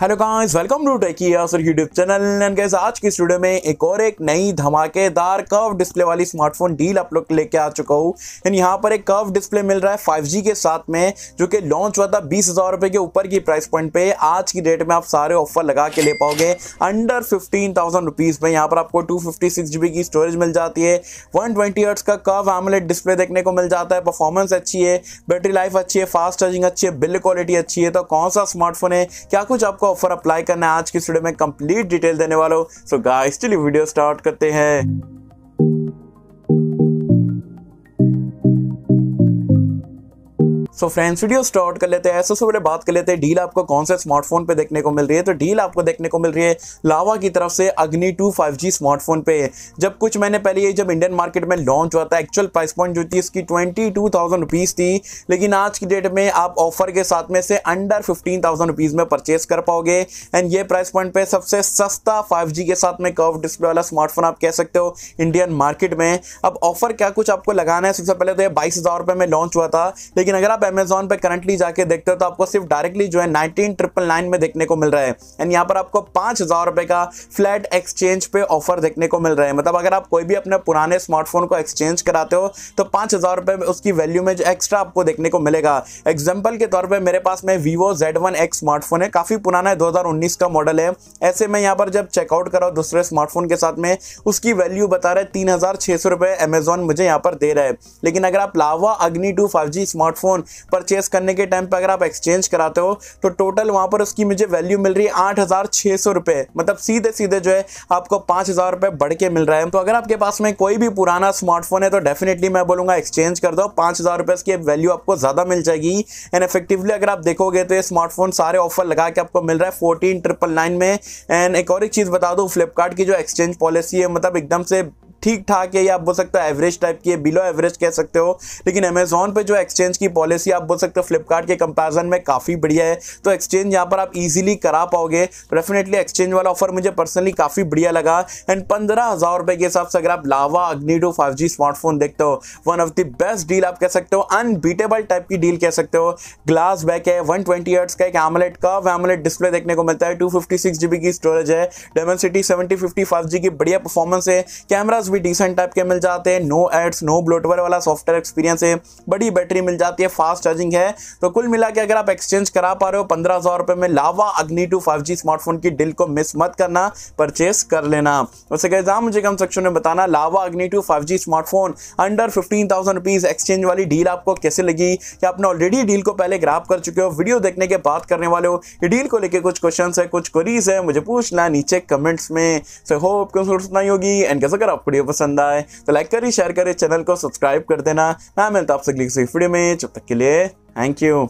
hello guys welcome to YouTube channel and guys आज की studio में एक और एक नई धमाकेदार कर्व डिस्प्ले वाली स्मार्टफोन डील आप लोग लेके आ चुका हूँ एंड यहाँ पर एक कर्व डिस्प्ले मिल रहा है 5G के साथ में जो कि लॉन्च हुआ था बीस हज़ार रुपये के ऊपर की प्राइस पॉइंट पे आज की डेट में आप सारे ऑफर लगा के ले पाओगे अंडर फिफ्टीन थाउजेंड रुपीज़ में यहाँ पर आपको टू की स्टोरेज मिल जाती है वन ट्वेंटी का कर्व एमलेट डिस्प्ले देखने को मिल जाता है परफॉर्मेंस अच्छी है बैटरी लाइफ अच्छी है फास्ट चार्जिंग अच्छी है बिल्ड क्वालिटी अच्छी है तो कौन सा स्मार्टफोन है क्या कुछ आपको आपको ऑफर अप्लाई करना है आज की स्टूडियो में कंप्लीट डिटेल देने वाला हूँ सो गाइस चलिए वीडियो स्टार्ट करते हैं सो फ्रेंड्स वीडियो स्टार्ट कर लेते हैं ऐसे पहले बात कर लेते हैं डील आपको कौन से स्मार्टफोन पे देखने को मिल रही है तो डील आपको देखने को मिल रही है लावा की तरफ से अग्नि टू फाइव जी स्मार्टफोन पे जब कुछ मैंने पहले ये जब इंडियन मार्केट में लॉन्च हुआ था एक्चुअल प्राइस पॉइंट जो थी इसकी ट्वेंटी टू थाउजेंड रुपीज़ थी लेकिन आज की डेट में आप ऑफर के साथ में से अंडर फिफ्टीन थाउजेंड रुपीज़ में परचेज कर पाओगे एंड ये प्राइस पॉइंट पे सबसे सस्ता फाइव जी के साथ में कर्व डिस्प्ले वाला स्मार्टफोन आप कह सकते हो इंडियन मार्केट में अब ऑफर क्या कुछ आपको लगाना है सबसे पहले तो ये बाईस हज़ार रुपये में लॉन्च हुआ था लेकिन अगर आप अमेजोन पे करंटली जाके देखते हो तो आपको सिर्फ डायरेक्टली जो है नाइनटीन ट्रिपल नाइन में देखने को मिल रहा है एंड यहाँ पर आपको पाँच हज़ार रुपये का फ्लैट एक्सचेंज पे ऑफर देखने को मिल रहा है मतलब अगर आप कोई भी अपने पुराने स्मार्टफोन को एक्सचेंज कराते हो तो पाँच हज़ार रुपये उसकी वैल्यू में जो एक्स्ट्रा आपको देखने को मिलेगा एग्जाम्पल के तौर पर मेरे पास में Vivo Z one X smartphone है काफ़ी पुराना है दो हज़ार उन्नीस का मॉडल है ऐसे में यहाँ पर जब चेकआउट करो दूसरे स्मार्टफोन के साथ में उसकी वैल्यू बता रहे तीन हज़ार छः सौ रुपये अमेजोन मुझे यहाँ पर दे रहा है लेकिन अगर आप Lava Agni two five G smartphone purchase करने के टाइम पर अगर आप एक्सचेंज कराते हो तो टोटल वहां पर उसकी मुझे वैल्यू मिल रही है आठ हज़ार छः सौ रुपये मतलब सीधे सीधे जो है आपको पाँच हज़ार रुपए बढ़ के मिल रहा है तो अगर आपके पास में कोई भी पुराना स्मार्टफोन है तो डेफिनेटली मैं बोलूंगा एक्सचेंज कर दो पाँच हज़ार रुपए की वैल्यू आपको ज़्यादा मिल जाएगी एंड इफेक्टिवली अगर आप देखोगे तो ये स्मार्टफोन सारे ऑफर लगा के आपको मिल रहा है फोर्टीन ट्रिपल नाइन में एंड एक और एक चीज़ बता दो फ्लिपकार्ट की जो एक्सचेंज पॉलिसी है मतलब एकदम से ठीक ठाक है या आप बोल सकते हो एवरेज टाइप की है बिलो एवरेज कह सकते हो लेकिन अमेजोन पर जो एक्सचेंज की पॉलिसी आप बोल सकते हो फ्लिपकार्ट के कंपेरिजन में काफ़ी बढ़िया है तो एक्सचेंज यहाँ पर आप इजिली करा पाओगे डेफिनेटली एक्सचेंज वाला ऑफर मुझे पर्सनली काफ़ी बढ़िया लगा एंड पंद्रह हज़ार रुपए के हिसाब से अगर आप लावा अग्निडो फाइव जी स्मार्टफोन देखते हो one of the best deal आप कह सकते हो अनबीटेबल टाइप की डील कह सकते हो ग्लास बैक है वन ट्वेंटी का एक एमलेट का एमलेट डिस्प्ले देखने को मिलता है टू फिफ्टी सिक्स जीबी की स्टोरेज है Dimensity seventy fifty five G की बढ़िया परफॉर्मेंस है कैमराज काफ़ी डिसेंट टाइप के मिल जाते हैं नो एड्स नो ब्लोटवर वाला सॉफ्टवेयर एक्सपीरियंस है बड़ी बैटरी मिल जाती है फास्ट चार्जिंग है तो कुल मिला के अगर आप एक्सचेंज करा पा रहे हो पंद्रह हज़ार रुपये में Lava Agni two five G smartphone की डील को मिस मत करना परचेस कर लेना उससे कह जहाँ मुझे कम सेक्शन में बताना Lava Agni two five G smartphone under fifteen thousand rupees exchange वाली डील आपको कैसे लगी क्या आपने ऑलरेडी डील को पहले ग्राप कर चुके हो वीडियो देखने के बाद करने वाले हो डील को लेकर कुछ क्वेश्चन है कुछ क्वरीज है मुझे पूछना नीचे कमेंट्स में सो होप क्यों नहीं होगी एंड कैसे अगर आप वीडियो पसंद आए तो लाइक करिए शेयर करिए चैनल को सब्सक्राइब कर देना मैं मिलता आपसे अगली किसी वीडियो में जब तक के लिए थैंक यू